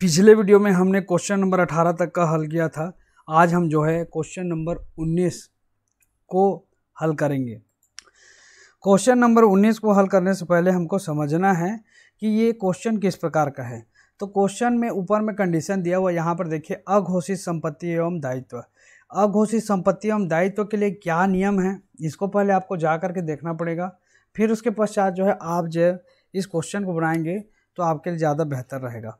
पिछले वीडियो में हमने क्वेश्चन नंबर 18 तक का हल किया था आज हम जो है क्वेश्चन नंबर 19 को हल करेंगे क्वेश्चन नंबर 19 को हल करने से पहले हमको समझना है कि ये क्वेश्चन किस प्रकार का है तो क्वेश्चन में ऊपर में कंडीशन दिया हुआ यहाँ पर देखिए अघोषित संपत्ति एवं दायित्व अघोषित संपत्ति एवं दायित्व के लिए क्या नियम है इसको पहले आपको जा करके देखना पड़ेगा फिर उसके पश्चात जो है आप जो इस क्वेश्चन को बनाएंगे तो आपके लिए ज़्यादा बेहतर रहेगा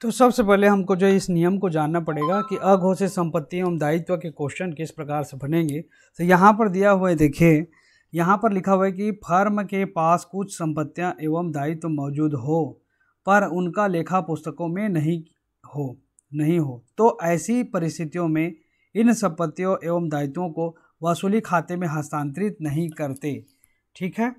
तो सबसे पहले हमको जो इस नियम को जानना पड़ेगा कि अघोषित संपत्ति एवं दायित्व के क्वेश्चन किस प्रकार से बनेंगे तो यहाँ पर दिया हुआ है देखिए यहाँ पर लिखा हुआ है कि फर्म के पास कुछ संपत्तियाँ एवं दायित्व मौजूद हो पर उनका लेखा पुस्तकों में नहीं हो नहीं हो तो ऐसी परिस्थितियों में इन संपत्तियों एवं दायित्वों को वसूली खाते में हस्तांतरित नहीं करते ठीक है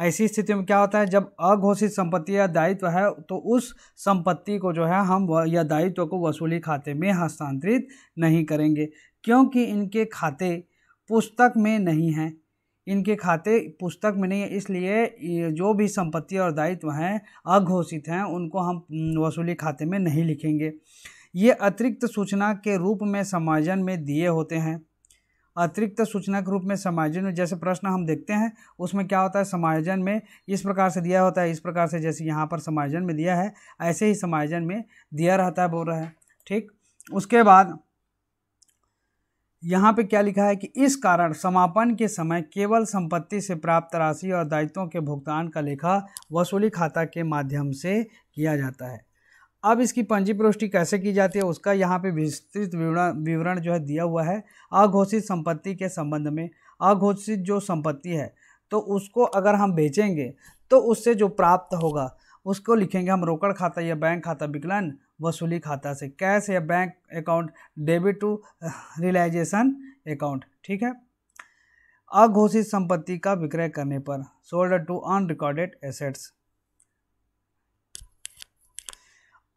ऐसी स्थिति में क्या होता है जब अघोषित संपत्ति या दायित्व है तो उस संपत्ति को जो है हम या दायित्व को वसूली खाते में हस्तांतरित नहीं करेंगे क्योंकि इनके खाते पुस्तक में नहीं हैं इनके खाते पुस्तक में नहीं है इसलिए जो भी संपत्ति और दायित्व हैं अघोषित हैं उनको हम वसूली खाते में नहीं लिखेंगे ये अतिरिक्त सूचना के रूप में समायोजन में दिए होते हैं अतिरिक्त सूचना के रूप में समायोजन में जैसे प्रश्न हम देखते हैं उसमें क्या होता है समायोजन में इस प्रकार से दिया होता है इस प्रकार से जैसे यहाँ पर समायोजन में दिया है ऐसे ही समायोजन में दिया रहता है बोल रहा है ठीक उसके बाद यहाँ पे क्या लिखा है कि इस कारण समापन के समय केवल संपत्ति से प्राप्त राशि और दायित्वों के भुगतान का लेखा वसूली खाता के माध्यम से किया जाता है अब इसकी पंजी प्रोष्टि कैसे की जाती है उसका यहाँ पे विस्तृत विवरण विवरण जो है दिया हुआ है अघोषित संपत्ति के संबंध में अघोषित जो संपत्ति है तो उसको अगर हम बेचेंगे तो उससे जो प्राप्त होगा उसको लिखेंगे हम रोकड़ खाता या बैंक खाता विकलन वसूली खाता से कैश या bank account debit to realisation account ठीक है अघोषित संपत्ति का विक्रय करने पर सोल्ड टू अनरिकॉर्डेड एसेट्स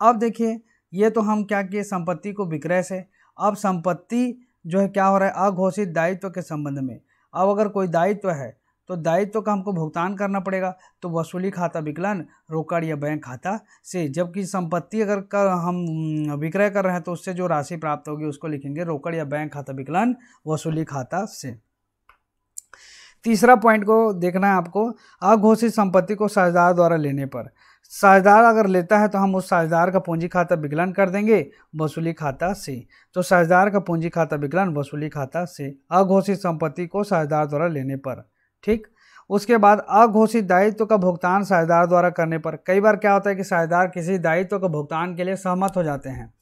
अब देखिए ये तो हम क्या किए संपत्ति को विक्रय से अब संपत्ति जो है क्या हो रहा है अघोषित दायित्व के संबंध में अब अगर कोई दायित्व है तो दायित्व का हमको भुगतान करना पड़ेगा तो वसूली खाता विकलन रोकड़ या बैंक खाता से जबकि संपत्ति अगर कर हम विक्रय कर रहे हैं तो उससे जो राशि प्राप्त होगी उसको लिखेंगे रोकड़ या बैंक खाता विकलन वसूली खाता से तीसरा पॉइंट को देखना है आपको अघोषित संपत्ति को साझेदार द्वारा लेने पर साझेदार अगर लेता है तो हम उस साझेदार का पूंजी खाता विकलन कर देंगे वसूली खाता से तो साझेदार का पूंजी खाता विकलन वसूली खाता से अघोषित संपत्ति को साझेदार द्वारा लेने पर ठीक उसके बाद अघोषित दायित्व का भुगतान साझेदार द्वारा करने पर कई बार क्या होता है कि साझेदार किसी दायित्व का भुगतान के लिए सहमत हो जाते हैं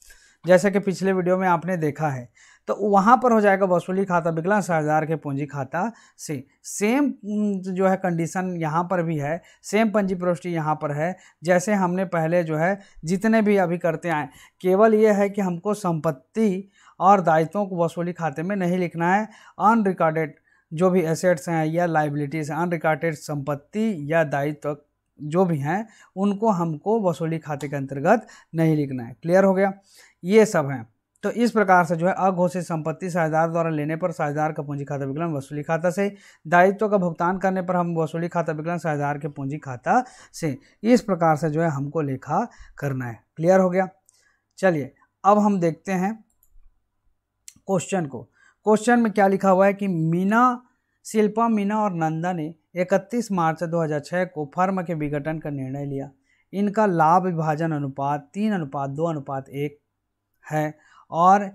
जैसा कि पिछले वीडियो में आपने देखा है तो वहाँ पर हो जाएगा वसूली खाता विकलांश हजार के पूंजी खाता से सेम जो है कंडीशन यहाँ पर भी है सेम पंजी प्रविष्टि यहाँ पर है जैसे हमने पहले जो है जितने भी अभी करते आए केवल ये है कि हमको संपत्ति और दायित्वों को वसूली खाते में नहीं लिखना है अनरिकॉर्डेड जो भी एसेट्स हैं या लाइबिलिटीज़ हैं अनरिकॉर्डेड संपत्ति या दायित्व जो भी हैं उनको हमको वसूली खाते के अंतर्गत नहीं लिखना है क्लियर हो गया ये सब हैं तो इस प्रकार से जो है अघोषित संपत्ति साझेदार द्वारा लेने पर साझेदार का पूंजी खाता विकलन वसूली खाता से दायित्व का भुगतान करने पर हम वसूली खाता विकलन साझेदार के पूंजी खाता से इस प्रकार से जो है हमको लेखा करना है क्लियर हो गया चलिए अब हम देखते हैं क्वेश्चन को क्वेश्चन में क्या लिखा हुआ है कि मीना शिल्पा मीना और नंदा ने 31 मार्च 2006 को फर्म के विघटन का निर्णय लिया इनका लाभ विभाजन अनुपात तीन अनुपात दो अनुपात एक है और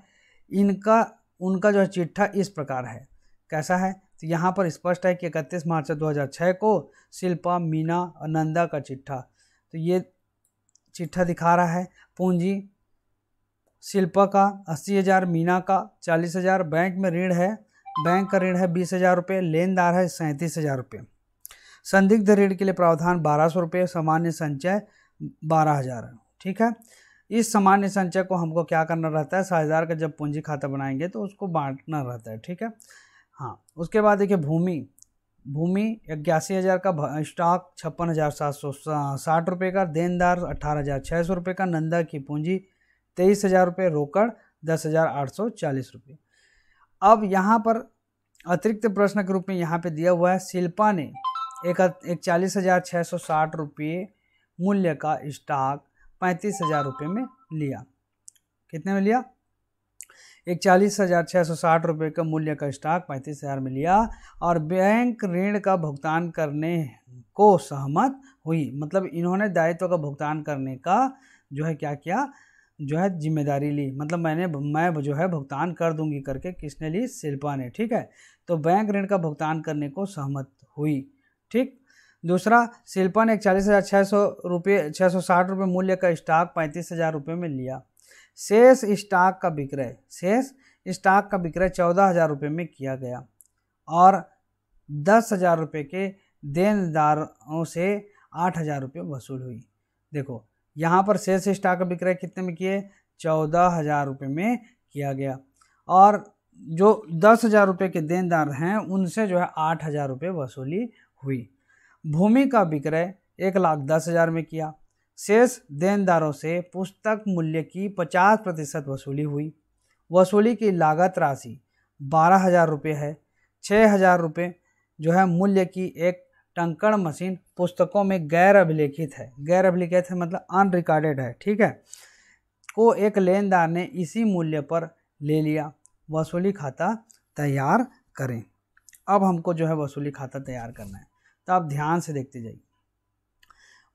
इनका उनका जो है चिट्ठा इस प्रकार है कैसा है तो यहाँ पर स्पष्ट है कि इकतीस मार्च 2006 को शिल्पा मीना और नंदा का चिट्ठा तो ये चिट्ठा दिखा रहा है पूंजी शिल्पा का अस्सी हज़ार मीना का चालीस हज़ार बैंक में ऋण है बैंक का ऋण है बीस हज़ार रुपये लेनदार है सैंतीस हज़ार रुपये संदिग्ध ऋण के लिए प्रावधान बारह सौ रुपये सामान्य संचय बारह हज़ार ठीक है इस सामान्य संचय को हमको क्या करना रहता है साझेदार का जब पूंजी खाता बनाएंगे तो उसको बांटना रहता है ठीक है हाँ उसके बाद देखिए भूमि भूमि इक्यासी हज़ार का स्टॉक छप्पन हज़ार सात सौ साठ रुपये का देनदार अट्ठारह हज़ार छः सौ रुपये का नंदा की पूंजी तेईस हज़ार रुपये रोकड़ दस हज़ार आठ सौ चालीस रुपये अब यहाँ पर अतिरिक्त प्रश्न के रूप में यहाँ पे दिया हुआ है शिल्पा ने एक चालीस हज़ार छः सौ साठ रुपये मूल्य का स्टॉक पैंतीस हज़ार रुपये में लिया कितने में लिया एक चालीस हज़ार छः सौ साठ रुपये का मूल्य का स्टॉक पैंतीस हज़ार में लिया और बैंक ऋण का भुगतान करने को सहमत हुई मतलब इन्होंने दायित्व का भुगतान करने का जो है क्या किया जो है जिम्मेदारी ली मतलब मैंने मैं जो है भुगतान कर दूंगी करके किसने ली शिल्पा ने ठीक है तो बैंक ऋण का भुगतान करने को सहमत हुई ठीक दूसरा शिल्पा ने इकचालीस हज़ार छः सौ रुपये छः सौ साठ रुपये मूल्य का स्टॉक पैंतीस हज़ार रुपये में लिया शेष स्टॉक का विक्रय शेष स्टॉक का विक्रय चौदह हज़ार रुपये में किया गया और दस हज़ार रुपये के देनदारों से आठ हज़ार रुपये वसूल हुई देखो यहाँ पर शेष स्टॉक का विक्रय कितने में किए चौदह हज़ार रुपये में किया गया और जो दस हज़ार रुपये के देनदार हैं उनसे जो है आठ हज़ार रुपये वसूली हुई भूमि का विक्रय एक लाख दस हज़ार में किया शेष देनदारों से पुस्तक मूल्य की पचास प्रतिशत वसूली हुई वसूली की लागत राशि बारह हज़ार रुपये है छः हज़ार रुपये जो है मूल्य की एक टंकण मशीन पुस्तकों में गैर अभिलेखित है गैर अभिलिखित है मतलब अनरिकॉर्डेड है ठीक है को एक लेनदार ने इसी मूल्य पर ले लिया वसूली खाता तैयार करें अब हमको जो है वसूली खाता तैयार करना है तो आप ध्यान से देखते जाइए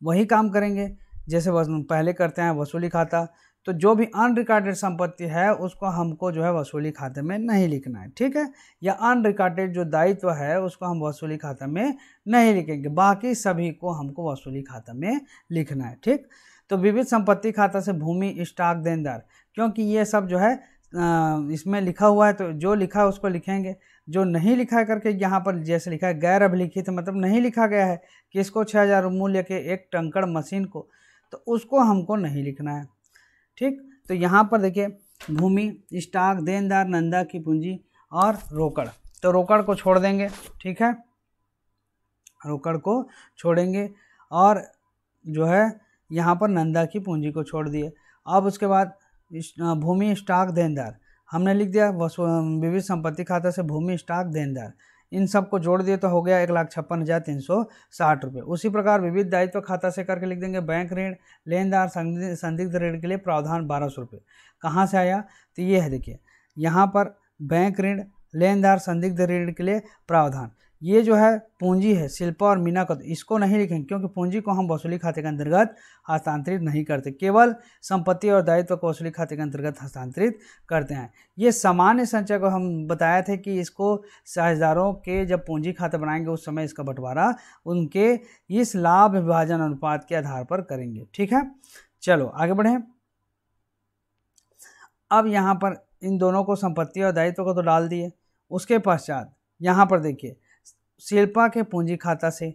वही काम करेंगे जैसे पहले करते हैं वसूली खाता तो जो भी अनरिकॉर्डेड संपत्ति है उसको हमको जो है वसूली खाते में नहीं लिखना है ठीक है या अनरिकॉर्डेड जो दायित्व है उसको हम वसूली खाता में नहीं लिखेंगे बाकी सभी को हमको वसूली खाता में लिखना है ठीक तो विविध संपत्ति खाता से भूमि स्टॉक देनदार क्योंकि ये सब जो है इसमें लिखा हुआ है तो जो लिखा है उसको लिखेंगे जो नहीं लिखा करके यहाँ पर जैसे लिखा है गैर अभिलिखित मतलब नहीं लिखा गया है कि इसको छः हज़ार मूल्य के एक टंकड़ मशीन को तो उसको हमको नहीं लिखना है ठीक तो यहाँ पर देखिए भूमि स्टॉक देनदार नंदा की पूंजी और रोकड़ तो रोकड़ को छोड़ देंगे ठीक है रोकड़ को छोड़ेंगे और जो है यहाँ पर नंदा की पूंजी को छोड़ दिए अब उसके बाद भूमि स्टॉक देनदार हमने लिख दिया विविध संपत्ति खाता से भूमि स्टॉक देनदार इन सब को जोड़ दिए तो हो गया एक लाख छप्पन हज़ार तीन सौ साठ रुपये उसी प्रकार विविध दायित्व खाता से करके लिख देंगे बैंक ऋण लेनदार संदिग्ध ऋण के लिए प्रावधान बारह सौ रुपये कहाँ से आया तो ये है देखिए यहाँ पर बैंक ऋण लेनदार संदिग्ध ऋण के लिए प्रावधान ये जो है पूंजी है शिल्पा और मीना का इसको नहीं लिखेंगे क्योंकि पूंजी को हम वसूली खाते के अंतर्गत हस्तांतरित नहीं करते केवल संपत्ति और दायित्व को वसूली खाते के अंतर्गत हस्तांतरित करते हैं ये सामान्य संचय को हम बताए थे कि इसको साझेदारों के जब पूंजी खाते बनाएंगे उस समय इसका बंटवारा उनके इस लाभ विभाजन अनुपात के आधार पर करेंगे ठीक है चलो आगे बढ़ें अब यहाँ पर इन दोनों को संपत्ति और दायित्व को तो डाल दिए उसके पश्चात यहाँ पर देखिए शिल्पा के पूंजी खाता से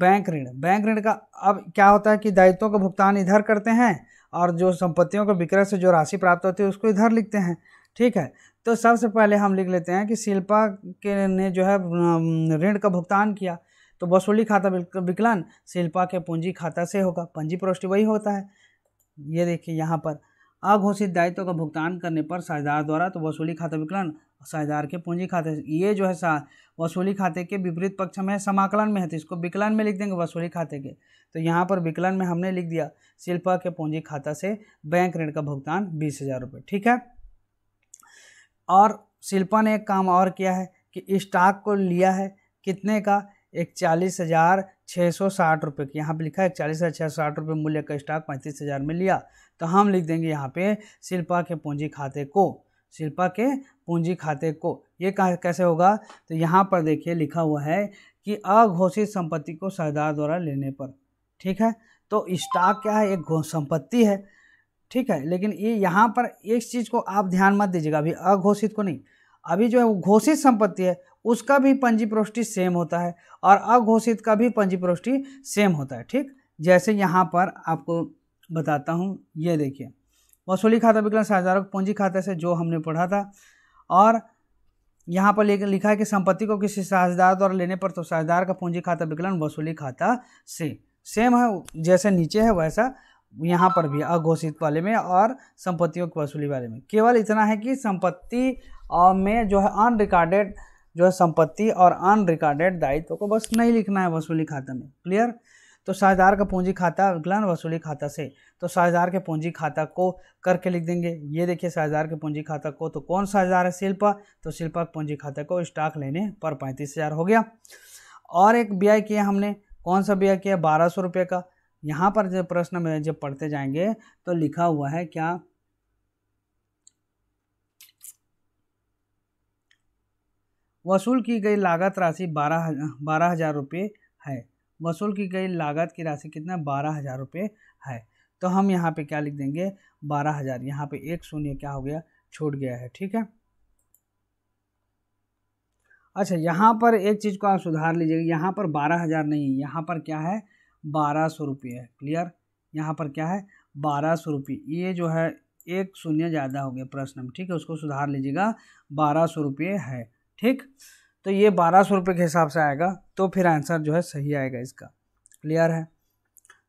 बैंक ऋण बैंक ऋण का अब क्या होता है कि दायित्वों का भुगतान इधर करते हैं और जो संपत्तियों के विक्रय से जो राशि प्राप्त होती है उसको इधर लिखते हैं ठीक है तो सबसे पहले हम लिख लेते हैं कि शिल्पा के ने जो है ऋण का भुगतान किया तो वसूली खाता विकलन शिल्पा के पूंजी खाता से होगा पंजी प्रविष्टि वही होता है ये देखिए यहाँ पर अघोषित दायित्व का भुगतान करने पर साझेदार द्वारा तो वसूली खाता विकलन साझेदार के पूंजी खाते ये जो है वसूली खाते के विपरीत पक्ष में है समाकलन में है तो इसको विकलन में लिख देंगे वसूली खाते के तो यहाँ पर विकलन में हमने लिख दिया शिल्पा के पूंजी खाता से बैंक ऋण का भुगतान बीस हज़ार रुपये ठीक है और शिल्पा ने एक काम और किया है कि स्टॉक को लिया है कितने का एक चालीस हज़ार छः सौ साठ रुपये की यहाँ पर लिखा है चालीस हज़ार छः सौ साठ रुपये मूल्य का स्टॉक पैंतीस हज़ार में लिया तो हम लिख देंगे यहाँ पे शिल्पा के पूंजी खाते को शिल्पा के पूंजी खाते को ये कैसे होगा तो यहाँ पर देखिए लिखा हुआ है कि अघोषित संपत्ति को सरदार द्वारा लेने पर ठीक है तो स्टॉक क्या है एक संपत्ति है ठीक है लेकिन ये यहाँ पर एक चीज़ को आप ध्यान मत दीजिएगा अभी अघोषित को नहीं अभी जो है वो घोषित संपत्ति है उसका भी पंजी प्रोष्टि सेम होता है और अघोषित का भी पंजी प्रोष्टि सेम होता है ठीक जैसे यहाँ पर आपको बताता हूँ ये देखिए वसूली खाता विकलन साझेदारों के पूंजी खाता से जो हमने पढ़ा था और यहाँ पर लेकर लिखा है कि संपत्ति को किसी साझेदार द्वारा लेने पर तो साझेदार का पूंजी खाता विकलन वसूली खाता से सेम है जैसे नीचे है वैसा यहाँ पर भी अघोषित वाले में और संपत्तियों की वसूली वाले में केवल इतना है कि संपत्ति में जो है अनरिकॉर्डेड जो है संपत्ति और अनरिकॉर्डेड दायित्व को बस नहीं लिखना है वसूली खाता में क्लियर तो साझेदार का पूंजी खाता विकलन वसूली खाता से तो साझेदार के पूंजी खाता को करके लिख देंगे ये देखिए साझेदार के पूंजी खाता को तो कौन साझेदार है शिल्पा तो शिल्पा पूंजी खाता को स्टॉक लेने पर पैंतीस हज़ार हो गया और एक ब्याय किया हमने कौन सा व्यय किया बारह सौ रुपये का यहाँ पर जब प्रश्न में जब पढ़ते जाएंगे तो लिखा हुआ है क्या वसूल की गई लागत राशि बारह बारह हज़ार रुपये है वसूल की गई लागत की राशि कितना बारह हज़ार रुपये है तो हम यहाँ पे क्या लिख देंगे बारह हज़ार यहाँ पे एक शून्य क्या हो गया छूट गया है ठीक है अच्छा यहाँ पर एक चीज़ को आप सुधार लीजिएगा यहाँ पर बारह हज़ार नहीं है यहाँ पर क्या है बारह सौ रुपये क्लियर यहाँ पर क्या है बारह सौ रुपये ये जो है एक शून्य ज़्यादा हो गया प्रश्न में ठीक है उसको सुधार लीजिएगा बारह सौ रुपये है ठीक तो ये बारह सौ रुपये के हिसाब से आएगा तो फिर आंसर जो है सही आएगा इसका क्लियर है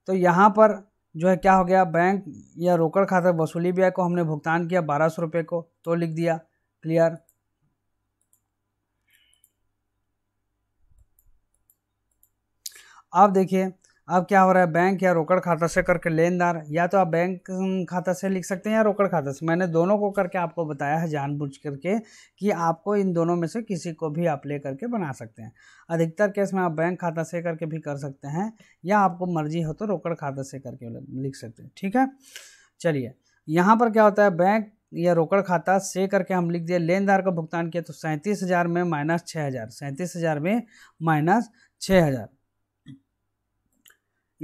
तो यहाँ पर जो है क्या हो गया बैंक या रोकड़ खाता वसूली ब्याह को हमने भुगतान किया बारह सौ रुपये को तो लिख दिया क्लियर आप देखिए अब क्या हो रहा है बैंक या रोकड़ खाता से करके लेनदार या तो आप बैंक खाता से लिख सकते हैं या रोकड़ खाता से मैंने दोनों को करके आपको बताया है जानबूझ करके कि आपको इन दोनों में से किसी को भी आप ले करके बना सकते हैं अधिकतर केस में आप बैंक खाता से करके भी कर सकते हैं या आपको मर्जी हो तो रोकड़ खाता से करके लिख सकते हैं ठीक है चलिए यहाँ पर क्या होता है बैंक या रोकड़ खाता से करके हम लिख दिए लेनदार का भुगतान किया तो सैंतीस हज़ार में माइनस छः हज़ार सैंतीस हज़ार में माइनस छः हज़ार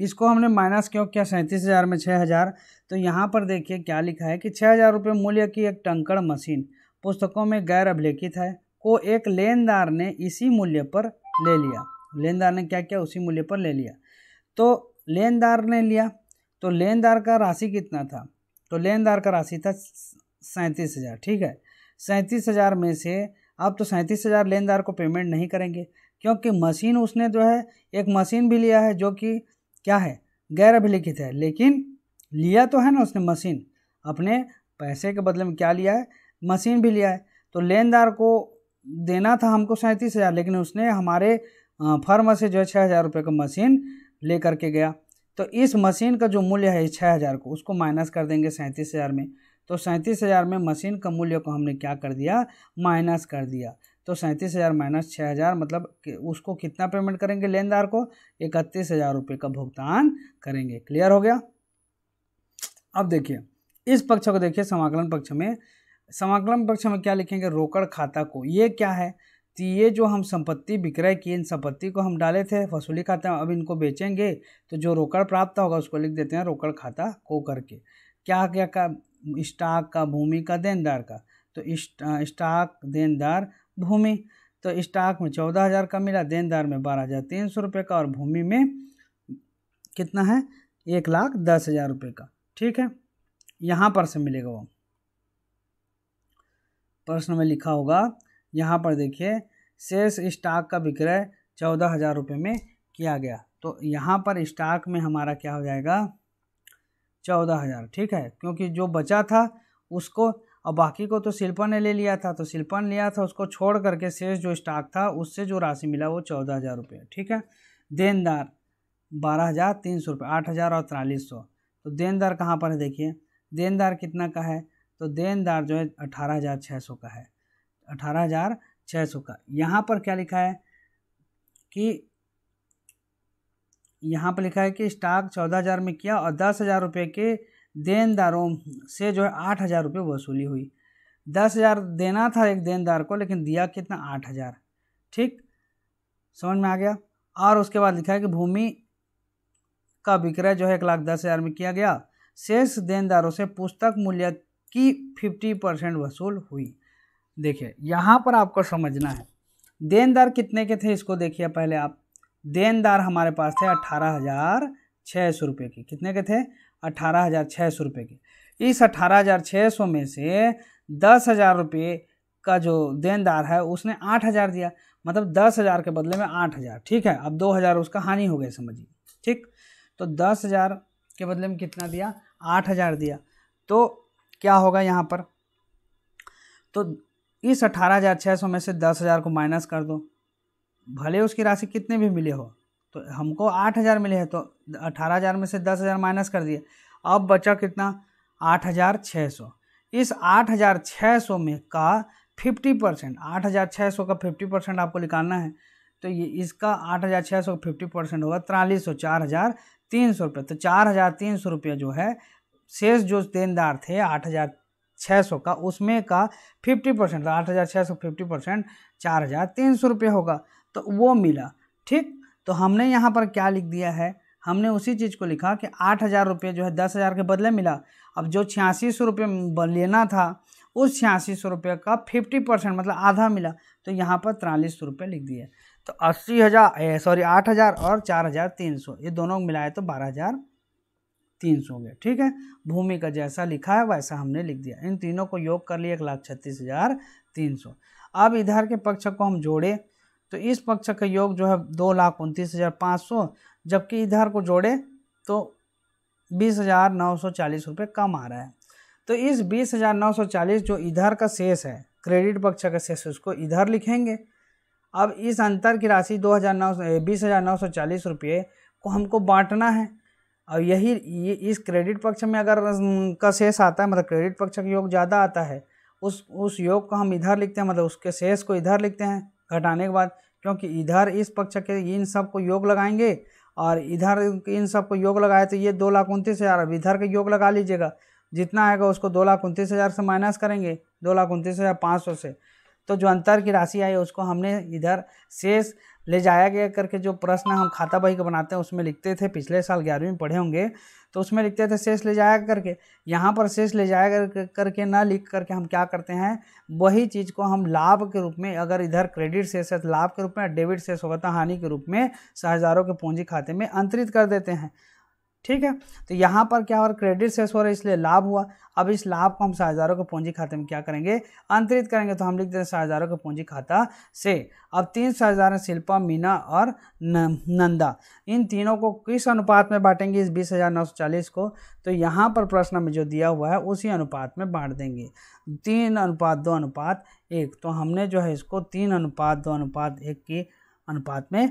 इसको हमने माइनस क्यों किया सैंतीस हज़ार में छः हज़ार तो यहाँ पर देखिए क्या लिखा है कि छः हज़ार रुपये मूल्य की एक टंकड़ मशीन पुस्तकों में गैर अभिलेखित है को एक लेनदार ने इसी मूल्य पर ले लिया लेनदार ने क्या किया उसी मूल्य पर ले लिया तो लेनदार ने लिया तो लेनदार का राशि कितना था तो लेनदार का राशि था सैंतीस हज़ार ठीक है सैंतीस हज़ार में से आप तो सैंतीस हज़ार लेनदार को पेमेंट नहीं करेंगे क्योंकि मशीन उसने जो है एक मशीन भी लिया है जो कि क्या है गैर अभिलिखित है लेकिन लिया तो है ना उसने मशीन अपने पैसे के बदले में क्या लिया है मशीन भी लिया है तो लेनदार को देना था हमको सैंतीस हज़ार लेकिन उसने हमारे फर्म से जो है छः हज़ार रुपये का मशीन ले करके गया तो इस मशीन का जो मूल्य है छः हज़ार को उसको माइनस कर देंगे सैंतीस हज़ार में तो सैंतीस हज़ार में मशीन का मूल्य को हमने क्या कर दिया माइनस कर दिया तो सैंतीस हज़ार माइनस छः हज़ार मतलब कि उसको कितना पेमेंट करेंगे लेनदार को इकतीस हज़ार रुपये का भुगतान करेंगे क्लियर हो गया अब देखिए इस पक्ष को देखिए समाकलन पक्ष में समाकलन पक्ष में क्या लिखेंगे रोकड़ खाता को ये क्या है तो ये जो हम संपत्ति विक्रय की इन संपत्ति को हम डाले थे वसूली खाता अब इनको बेचेंगे तो जो रोकड़ प्राप्त होगा उसको लिख देते हैं रोकड़ खाता को करके क्या क्या का स्टॉक का भूमि का देनदार का तो स्टॉक देनदार भूमि तो स्टॉक में चौदह हज़ार का मिला देनदार में बारह हज़ार तीन सौ रुपये का और भूमि में कितना है एक लाख दस हज़ार रुपये का ठीक है यहाँ पर से मिलेगा वो प्रश्न में लिखा होगा यहाँ पर देखिए शेष स्टॉक का विक्रय चौदह हज़ार रुपये में किया गया तो यहाँ पर स्टॉक में हमारा क्या हो जाएगा चौदह हज़ार ठीक है क्योंकि जो बचा था उसको और बाकी को तो शिल्पा ने ले लिया था तो शिल्पा ने लिया था उसको छोड़ करके शेष जो स्टॉक था उससे जो राशि मिला वो चौदह हज़ार रुपये ठीक है देनदार बारह हज़ार तीन सौ रुपये आठ हज़ार और तिरालीस सौ तो देनदार कहाँ पर है देखिए देनदार कितना का है तो देनदार जो है अठारह हज़ार छः सौ का है अठारह हज़ार छः सौ का यहाँ पर क्या लिखा है कि यहाँ पर लिखा है कि स्टॉक चौदह हज़ार में किया और दस हज़ार रुपये के देनदारों से जो है आठ हज़ार रुपये वसूली हुई दस हज़ार देना था एक देनदार को लेकिन दिया कितना आठ हज़ार ठीक समझ में आ गया और उसके बाद लिखा है कि भूमि का विक्रय जो है एक लाख दस हज़ार में किया गया शेष देनदारों से पुस्तक मूल्य की फिफ्टी परसेंट वसूल हुई देखिए यहाँ पर आपको समझना है देनदार कितने के थे इसको देखिए पहले आप देनदार हमारे पास थे अट्ठारह हज़ार छः सौ रुपये के कितने के थे अठारह हज़ार छः सौ रुपये के इस अठारह हज़ार छः सौ में से दस हज़ार रुपये का जो देनदार है उसने आठ हज़ार दिया मतलब दस हज़ार के बदले में आठ हज़ार ठीक है अब दो हज़ार उसका हानि हो गई समझिए ठीक तो दस हज़ार के बदले में कितना दिया आठ हज़ार दिया तो क्या होगा यहाँ पर तो इस अठारह हज़ार छः सौ में से दस हज़ार को माइनस कर दो भले उसकी राशि कितने भी मिले हो तो हमको आठ हज़ार मिले हैं तो अठारह हज़ार में से दस हज़ार माइनस कर दिए अब बचा कितना आठ हज़ार छः सौ इस आठ हज़ार छः सौ में का फिफ्टी परसेंट आठ हज़ार छः सौ का फिफ्टी परसेंट आपको निकालना है तो ये इसका आठ हज़ार छः सौ फिफ्टी परसेंट होगा तिरालीस सौ चार हज़ार तीन सौ रुपये तो चार हज़ार तीन सौ रुपये जो है शेष जो देनदार थे आठ हज़ार छः सौ का उसमें का फिफ्टी परसेंट तो आठ हज़ार छः सौ फिफ्टी परसेंट चार हज़ार तीन सौ रुपये होगा तो वो मिला ठीक तो हमने यहाँ पर क्या लिख दिया है हमने उसी चीज़ को लिखा कि आठ हज़ार रुपये जो है दस हज़ार के बदले मिला अब जो छियासी सौ रुपये लेना था उस छियासी सौ रुपये का फिफ्टी परसेंट मतलब आधा मिला तो यहाँ पर तिरालीस सौ रुपये लिख दिया तो अस्सी हज़ार सॉरी आठ हज़ार और चार हज़ार तीन सौ ये दोनों मिलाए तो बारह हज़ार तीन सौ हो गया ठीक है भूमि का जैसा लिखा है वैसा हमने लिख दिया इन तीनों को योग कर लिए एक लाख छत्तीस हज़ार तीन सौ अब इधर के पक्ष को हम जोड़े तो इस पक्ष का योग जो है दो लाख उनतीस हज़ार पाँच सौ जबकि इधर को जोड़े तो बीस हज़ार नौ सौ चालीस रुपये कम आ रहा है तो इस बीस हज़ार नौ सौ चालीस जो इधर का शेष है क्रेडिट पक्ष का शेष उसको इधर लिखेंगे अब इस अंतर की राशि दो हज़ार नौ बीस हज़ार नौ सौ चालीस रुपये को हमको बांटना है और यही ये इस क्रेडिट पक्ष में अगर का शेष आता है मतलब क्रेडिट पक्ष का योग ज़्यादा आता है उस उस योग को हम इधर लिखते हैं मतलब उसके शेष को इधर लिखते हैं घटाने के बाद क्योंकि इधर इस पक्ष के इन सब को योग लगाएंगे और इधर इन सब को योग लगाए तो ये दो लाख उनतीस हज़ार अब इधर के योग लगा लीजिएगा जितना आएगा उसको दो लाख उनतीस हज़ार से माइनस करेंगे दो लाख उनतीस हज़ार पाँच सौ से तो जो अंतर की राशि आई उसको हमने इधर शेष ले जाया गया करके जो प्रश्न हम खाता बही के बनाते हैं उसमें लिखते थे पिछले साल ग्यारहवीं पढ़े होंगे तो उसमें लिखते थे शेष ले जाया करके यहाँ पर शेष ले जाया कर, करके ना लिख करके हम क्या करते हैं वही चीज़ को हम लाभ के रूप में अगर इधर क्रेडिट शेष है तो लाभ के रूप में डेबिट शेष होगा तो हानि के रूप में शाहजारों के पूंजी खाते में अंतरित कर देते हैं ठीक है तो यहाँ पर क्या हो रहा क्रेडिट सेस हो रहा है इसलिए लाभ हुआ अब इस लाभ को हम शाहजारों के पूंजी खाते में क्या करेंगे अंतरित करेंगे तो हम लिख देते हैं शाहजारों के पूंजी खाता से अब तीन शाहजार हैं शिल्पा मीना और न, नंदा इन तीनों को किस अनुपात में बांटेंगे इस बीस हज़ार नौ सौ चालीस को तो यहाँ पर प्रश्न में जो दिया हुआ है उसी अनुपात में बांट देंगे तीन अनुपात दो अनुपात एक तो हमने जो है इसको तीन अनुपात दो अनुपात एक की अनुपात में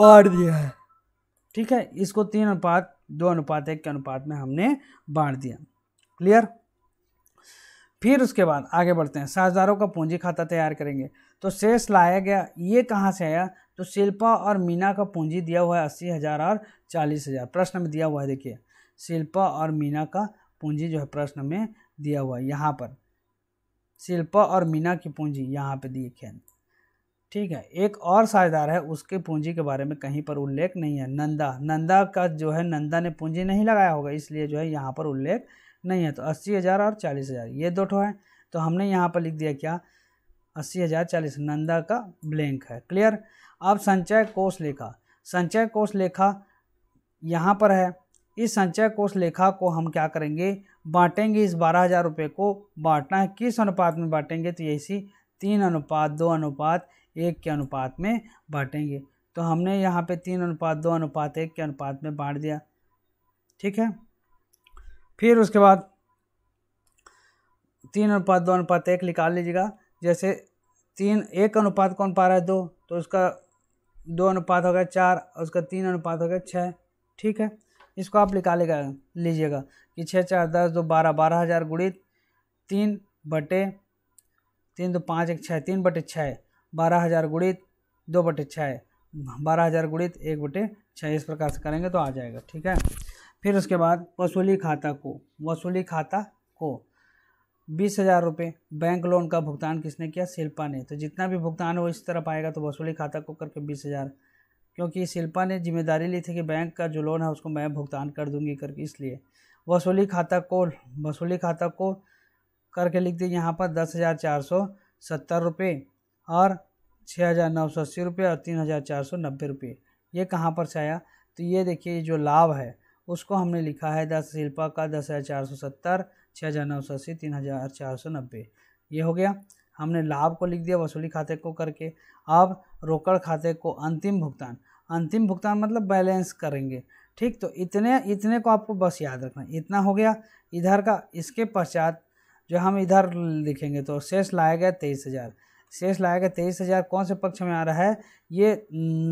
बांट दिया है ठीक है इसको तीन अनुपात दो अनुपात एक के अनुपात में हमने बांट दिया क्लियर फिर उसके बाद आगे बढ़ते हैं साझेदारों का पूंजी खाता तैयार करेंगे तो शेष लाया गया ये कहाँ से आया तो शिल्पा और मीना का पूंजी दिया हुआ है अस्सी हज़ार और चालीस हज़ार प्रश्न में दिया हुआ है देखिए शिल्पा और मीना का पूंजी जो है प्रश्न में दिया हुआ है यहाँ पर शिल्पा और मीना की पूंजी यहाँ पे दिए खेल ठीक है एक और साझेदार है उसके पूंजी के बारे में कहीं पर उल्लेख नहीं है नंदा नंदा का जो है नंदा ने पूंजी नहीं लगाया होगा इसलिए जो है यहाँ पर उल्लेख नहीं है तो अस्सी हज़ार और चालीस हज़ार ये दो ठो है तो हमने यहाँ पर लिख दिया क्या अस्सी हज़ार चालीस नंदा का ब्लैंक है क्लियर अब संचय कोष लेखा संचय कोष लेखा यहाँ पर है इस संचय कोष लेखा को हम क्या करेंगे बांटेंगे इस बारह हज़ार रुपये को बांटना है किस अनुपात में बांटेंगे तो यही सी तीन अनुपात दो अनुपात एक के अनुपात में बांटेंगे तो हमने यहाँ पे तीन अनुपात दो अनुपात एक के अनुपात में बांट दिया ठीक है फिर उसके बाद तीन अनुपात दो अनुपात एक निकाल लीजिएगा जैसे तीन एक अनुपात कौन पा रहा है दो तो उसका दो अनुपात हो गया चार उसका तीन अनुपात हो गया छः ठीक है इसको आप निकालेगा लीजिएगा कि छः चार दस दो बारह बारह हज़ार गुणित तीन बटे तीन दो पाँच एक छः तीन बटे छः बारह हज़ार गुणित दो बटे छः बारह हज़ार गुणित एक बटे छः इस प्रकार से करेंगे तो आ जाएगा ठीक है फिर उसके बाद वसूली खाता को वसूली खाता को बीस हज़ार रुपये बैंक लोन का भुगतान किसने किया शिल्पा ने तो जितना भी भुगतान हो इस तरफ आएगा तो वसूली खाता को करके बीस हज़ार क्योंकि शिल्पा ने जिम्मेदारी ली थी कि बैंक का जो लोन है उसको मैं भुगतान कर दूंगी करके इसलिए वसूली खाता को वसूली खाता को करके लिख दी यहाँ पर दस हज़ार चार सौ सत्तर रुपये और छः हज़ार नौ सौ अस्सी रुपये और तीन हज़ार चार सौ नब्बे रुपये ये कहाँ पर से आया तो ये देखिए जो लाभ है उसको हमने लिखा है दस शिल्पा का दस हज़ार चार सौ सत्तर छः हज़ार नौ सौ अस्सी तीन हज़ार चार सौ नब्बे ये हो गया हमने लाभ को लिख दिया वसूली खाते को करके अब रोकड़ खाते को अंतिम भुगतान अंतिम भुगतान मतलब बैलेंस करेंगे ठीक तो इतने इतने को आपको बस याद रखना इतना हो गया इधर का इसके पश्चात जो हम इधर लिखेंगे तो शेष लाया गया तेईस हज़ार शेष लाएगा तेईस हज़ार कौन से पक्ष में आ रहा है ये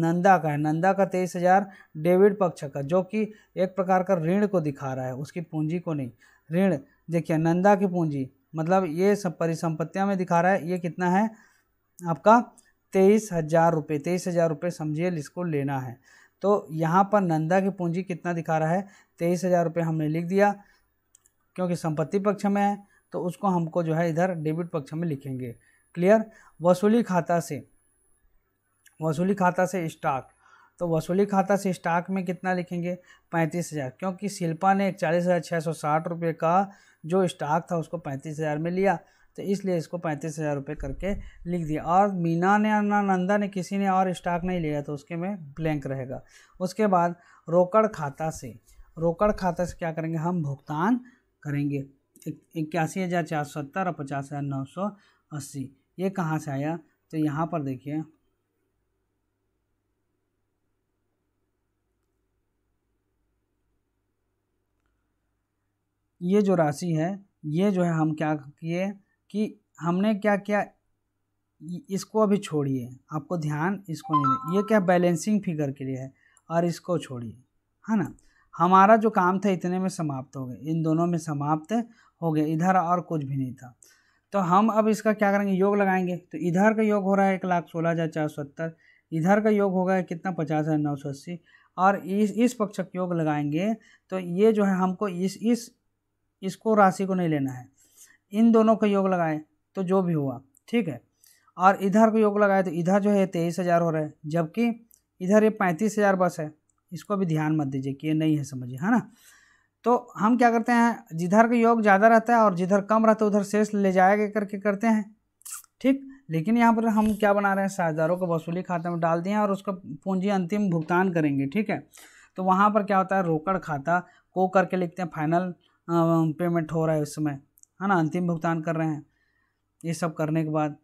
नंदा का है नंदा का तेईस हज़ार डेविड पक्ष का जो कि एक प्रकार का ऋण को दिखा रहा है उसकी पूंजी को नहीं ऋण देखिए नंदा की पूंजी मतलब ये सब परिसंपत्तियाँ में दिखा रहा है ये कितना है आपका तेईस हज़ार रुपये तेईस हज़ार रुपये समझिए इसको लेना है तो यहाँ पर नंदा की पूंजी कितना दिखा रहा है तेईस हज़ार रुपये हमने लिख दिया क्योंकि संपत्ति पक्ष में है तो उसको हमको जो है इधर डेबिट पक्ष में लिखेंगे क्लियर वसूली खाता से वसूली खाता से स्टॉक तो वसूली खाता से स्टॉक में कितना लिखेंगे पैंतीस हज़ार क्योंकि शिल्पा ने इकचालीस हज़ार छः सौ साठ रुपये का जो स्टॉक था उसको पैंतीस हज़ार में लिया तो इसलिए इसको पैंतीस हज़ार रुपये करके लिख दिया और मीना ने ना नंदा ने किसी ने और स्टॉक नहीं लिया तो उसके में ब्लैंक रहेगा उसके बाद रोकड़ खाता से रोकड़ खाता से क्या करेंगे हम भुगतान करेंगे इक्यासी हज़ार चार सौ सत्तर और पचास हज़ार नौ सौ अस्सी ये कहाँ से आया तो यहाँ पर देखिए ये जो राशि है ये जो है हम क्या किए कि हमने क्या क्या इसको अभी छोड़िए आपको ध्यान इसको नहीं ये क्या बैलेंसिंग फिगर के लिए है और इसको छोड़िए है ना हमारा जो काम था इतने में समाप्त हो गया इन दोनों में समाप्त हो गया इधर और कुछ भी नहीं था तो हम अब इसका क्या करेंगे योग लगाएंगे तो इधर का योग हो रहा है एक लाख सोलह हज़ार चार सौ सत्तर इधर का योग होगा कितना पचास हज़ार नौ सौ अस्सी और इस इस पक्ष का योग लगाएंगे तो ये जो है हमको इस इस इसको राशि को नहीं लेना है इन दोनों का योग लगाएं तो जो भी हुआ ठीक है और इधर का योग लगाए तो इधर जो है तेईस हज़ार हो रहा है जबकि इधर ये पैंतीस हज़ार बस है इसको भी ध्यान मत दीजिए कि ये नहीं है समझिए है ना तो हम क्या करते हैं जिधर का योग ज़्यादा रहता है और जिधर कम रहता है उधर शेष ले जाएगा करके करते हैं ठीक लेकिन यहाँ पर हम क्या बना रहे हैं साझेदारों को वसूली खाते में डाल दिए हैं और उसका पूंजी अंतिम भुगतान करेंगे ठीक है तो वहाँ पर क्या होता है रोकड़ खाता को करके लिखते हैं फाइनल पेमेंट हो रहा है उस समय है ना अंतिम भुगतान कर रहे हैं ये सब करने के बाद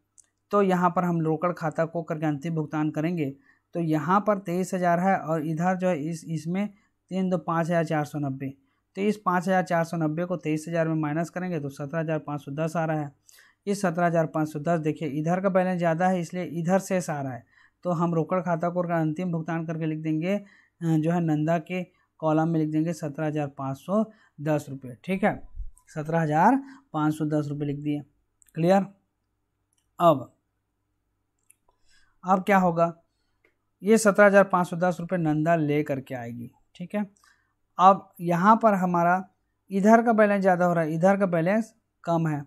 तो यहाँ पर हम रोकड़ खाता को करके अंतिम भुगतान करेंगे तो यहाँ पर तेईस हज़ार है और इधर जो है इस इसमें तीन दो पाँच हज़ार चार सौ नब्बे तेईस पाँच हज़ार चार सौ नब्बे को तेईस हज़ार में माइनस करेंगे तो सत्रह हज़ार पाँच सौ दस आ रहा है इस सत्रह हज़ार पाँच सौ दस देखिए इधर का बैलेंस ज़्यादा है इसलिए इधर शेष आ रहा है तो हम रोकड़ खाता को अंतिम भुगतान करके लिख देंगे जो है नंदा के कॉलम में लिख देंगे सत्रह हज़ार पाँच सौ दस रुपये ठीक है सत्रह हज़ार पाँच सौ दस रुपये लिख दिए क्लियर अब अब क्या होगा ये सत्रह हज़ार पाँच सौ दस रुपये नंदा ले करके आएगी ठीक है अब यहाँ पर हमारा इधर का बैलेंस ज़्यादा हो रहा है इधर का बैलेंस कम है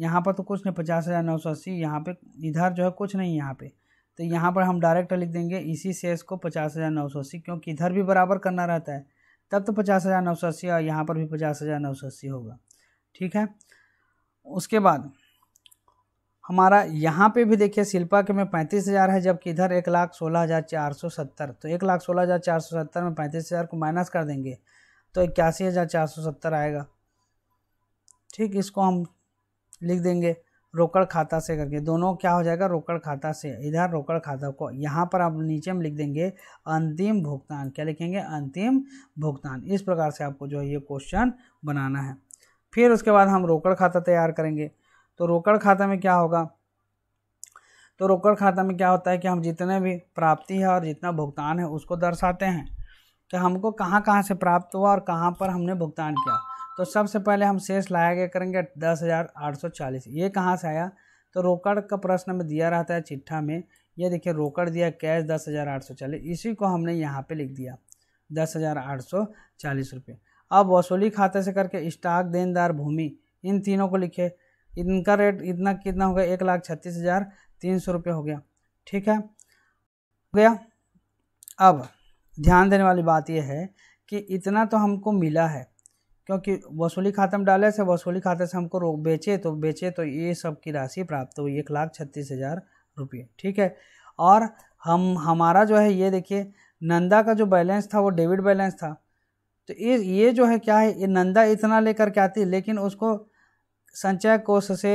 यहाँ पर तो कुछ नहीं पचास हज़ार नौ सौ अस्सी यहाँ पर इधर जो है कुछ नहीं यहाँ पे तो यहाँ पर हम डायरेक्ट लिख देंगे इसी सेस को पचास हज़ार नौ सौ अस्सी क्योंकि इधर भी बराबर करना रहता है तब तो पचास हज़ार नौ सौ अस्सी और यहाँ पर भी पचास हज़ार नौ सौ अस्सी होगा ठीक है उसके बाद हमारा यहाँ पे भी देखिए शिल्पा के में पैंतीस हज़ार है जबकि इधर एक लाख सोलह हज़ार चार सौ सत्तर तो एक लाख सोलह हज़ार चार सौ सत्तर में पैंतीस हज़ार को माइनस कर देंगे तो इक्यासी हज़ार चार सौ सत्तर आएगा ठीक इसको हम लिख देंगे रोकड़ खाता से करके दोनों क्या हो जाएगा रोकड़ खाता से इधर रोकड़ खाता को यहाँ पर आप नीचे हम लिख देंगे अंतिम भुगतान क्या लिखेंगे अंतिम भुगतान इस प्रकार से आपको जो है ये क्वेश्चन बनाना है फिर उसके बाद हम रोकड़ खाता तैयार करेंगे तो रोकड़ खाता में क्या होगा तो रोकड़ खाता में क्या होता है कि हम जितने भी प्राप्ति है और जितना भुगतान है उसको दर्शाते हैं कि हमको कहाँ कहाँ से प्राप्त हुआ और कहाँ पर हमने भुगतान किया तो सबसे पहले हम शेष लाया गया करेंगे दस हज़ार आठ सौ चालीस ये कहाँ से आया तो रोकड़ का प्रश्न में दिया रहता है चिट्ठा में ये देखिए रोकड़ दिया कैश दस हज़ार आठ सौ चालीस इसी को हमने यहाँ पे लिख दिया दस हज़ार आठ सौ चालीस रुपये अब वसूली खाते से करके स्टॉक देनदार भूमि इन तीनों को लिखे इनका रेट इतना कितना हो गया एक लाख छत्तीस हज़ार तीन सौ रुपये हो गया ठीक है हो गया अब ध्यान देने वाली बात यह है कि इतना तो हमको मिला है क्योंकि वसूली खाते में डाले से वसूली खाते से हमको रोक बेचे तो बेचे तो ये सब की राशि प्राप्त हुई एक लाख छत्तीस हज़ार रुपये ठीक है और हम हमारा जो है ये देखिए नंदा का जो बैलेंस था वो डेबिट बैलेंस था तो ये ये जो है क्या है ये नंदा इतना लेकर के आती लेकिन उसको संचय कोष से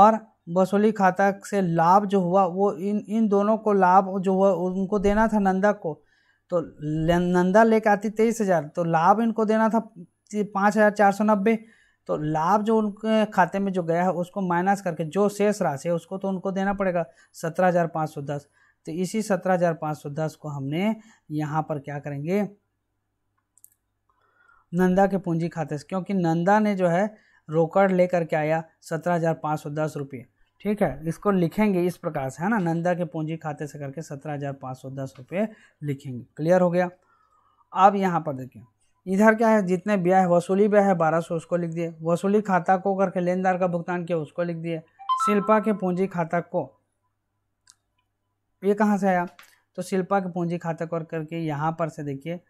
और वसूली खाता से लाभ जो हुआ वो इन इन दोनों को लाभ जो हुआ उनको देना था नंदा को तो नंदा कर आती तेईस हज़ार तो लाभ इनको देना था पाँच हज़ार चार सौ नब्बे तो लाभ जो उनके खाते में जो गया है उसको माइनस करके जो शेष राशि है उसको तो उनको देना पड़ेगा सत्रह हज़ार पाँच सौ दस तो इसी सत्रह हज़ार पाँच सौ दस को हमने यहाँ पर क्या करेंगे नंदा के पूंजी खाते से क्योंकि नंदा ने जो है रोकड़ लेकर के आया सत्रह हज़ार पाँच सौ दस रुपये ठीक है इसको लिखेंगे इस प्रकार से है ना नंदा के पूंजी खाते से करके सत्रह हज़ार पाँच सौ दस रुपये लिखेंगे क्लियर हो गया अब यहाँ पर देखिए इधर क्या है जितने ब्याह है वसूली ब्याह है बारह सौ उसको लिख दिए वसूली खाता को करके लेनदार का भुगतान किया उसको लिख दिए शिल्पा के पूंजी खाता को ये कहाँ से आया तो शिल्पा के पूंजी खाता को करके यहाँ पर से देखिए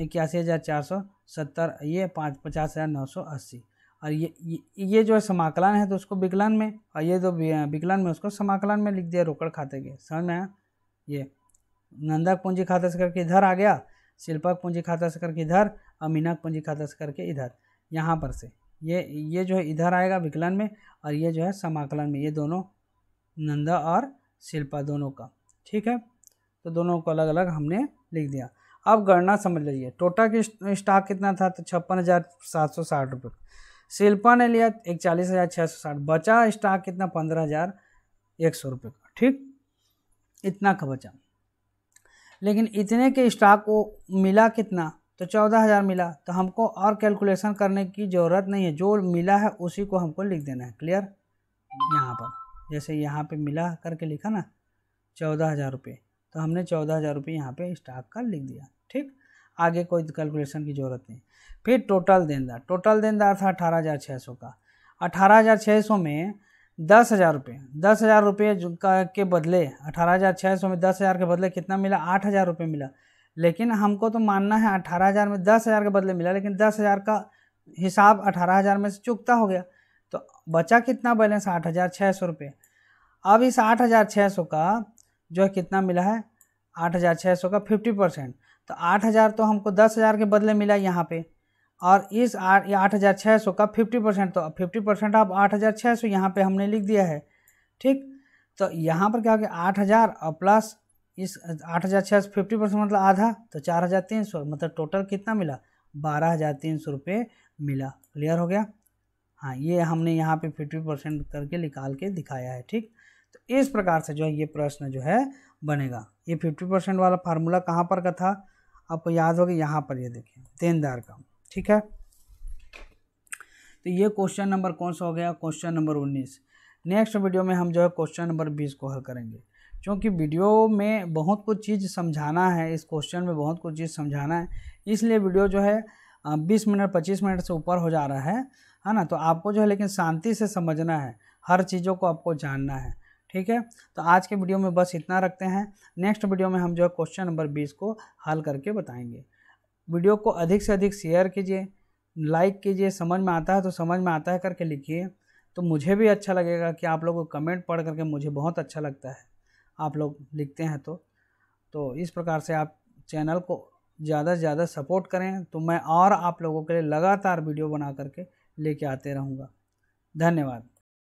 इक्यासी हज़ार चार सौ सत्तर ये पाँच पचास हज़ार नौ सौ अस्सी और ये ये जो है समाकलन है तो उसको विकलन में और ये जो विकलन में उसको समाकलन में लिख दिया रोकड़ खाते के समझ में आया ये नंदक पूंजी खाता से करके इधर आ गया शिल्पक पूंजी खाता से करके इधर और मीनक पूंजी खाता से करके इधर यहाँ पर से ये ये जो है इधर आएगा विकलन में और ये जो है समाकलन में ये दोनों नंदा और शिल्पा दोनों का ठीक है तो दोनों को अलग अलग हमने लिख दिया अब गणना समझ लीजिए टोटल की स्टॉक कितना था तो छप्पन हज़ार सात सौ साठ रुपये शिल्पा ने लिया एक चालीस हज़ार छः सौ साठ बचा स्टॉक कितना पंद्रह हज़ार एक सौ रुपये का ठीक इतना का बचा लेकिन इतने के स्टॉक को मिला कितना तो चौदह हज़ार मिला तो हमको और कैलकुलेशन करने की ज़रूरत नहीं है जो मिला है उसी को हमको लिख देना है क्लियर यहाँ पर जैसे यहाँ पे मिला करके लिखा ना चौदह हज़ार रुपये तो हमने चौदह हज़ार रुपये यहाँ पे स्टॉक का लिख दिया ठीक आगे कोई कैलकुलेशन की ज़रूरत नहीं फिर टोटल देनदार टोटल देनदार था अठारह हज़ार छः सौ का अठारह हज़ार छः सौ में दस हज़ार रुपये दस हज़ार रुपये के बदले अठारह हज़ार छः सौ में दस हज़ार के बदले कितना मिला आठ हज़ार रुपये मिला लेकिन हमको तो मानना है अठारह हज़ार में दस हज़ार के बदले मिला लेकिन दस हज़ार का हिसाब अठारह हज़ार में से चुकता हो गया तो बचा कितना बैलेंस आठ हज़ार छः सौ रुपये अब इस आठ हज़ार छः सौ का जो है कितना मिला है आठ हज़ार छः सौ का फिफ्टी परसेंट तो आठ हज़ार तो हमको दस हज़ार के बदले मिला यहाँ पे और इस आठ आठ हज़ार छः सौ का फिफ्टी परसेंट तो फिफ्टी परसेंट आप आठ हज़ार छः सौ यहाँ पर हमने लिख दिया है ठीक तो यहाँ पर क्या हो गया आठ हज़ार और प्लस इस आठ हज़ार छः सौ फिफ्टी परसेंट मतलब आधा तो चार हज़ार तीन सौ मतलब टोटल कितना मिला बारह हज़ार तीन सौ रुपये मिला क्लियर हो गया हाँ ये हमने यहाँ पे फिफ्टी परसेंट करके निकाल के दिखाया है ठीक तो इस प्रकार से जो है ये प्रश्न जो है बनेगा ये फिफ्टी परसेंट वाला फार्मूला कहाँ पर का था आपको याद होगा यहाँ पर ये देखिए देनदार का ठीक है तो ये क्वेश्चन नंबर कौन सा हो गया क्वेश्चन नंबर उन्नीस नेक्स्ट वीडियो में हम जो है क्वेश्चन नंबर बीस को हल करेंगे क्योंकि वीडियो में बहुत कुछ चीज़ समझाना है इस क्वेश्चन में बहुत कुछ चीज़ समझाना है इसलिए वीडियो जो है बीस मिनट पच्चीस मिनट से ऊपर हो जा रहा है है ना तो आपको जो है लेकिन शांति से समझना है हर चीज़ों को आपको जानना है ठीक है तो आज के वीडियो में बस इतना रखते हैं नेक्स्ट वीडियो में हम जो है क्वेश्चन नंबर बीस को हल करके बताएंगे वीडियो को अधिक से अधिक शेयर कीजिए लाइक कीजिए समझ में आता है तो समझ में आता है करके लिखिए तो मुझे भी अच्छा लगेगा कि आप लोग को कमेंट पढ़ करके मुझे बहुत अच्छा लगता है आप लोग लिखते हैं तो तो इस प्रकार से आप चैनल को ज़्यादा से ज़्यादा सपोर्ट करें तो मैं और आप लोगों के लिए लगातार वीडियो बना करके लेके आते रहूँगा धन्यवाद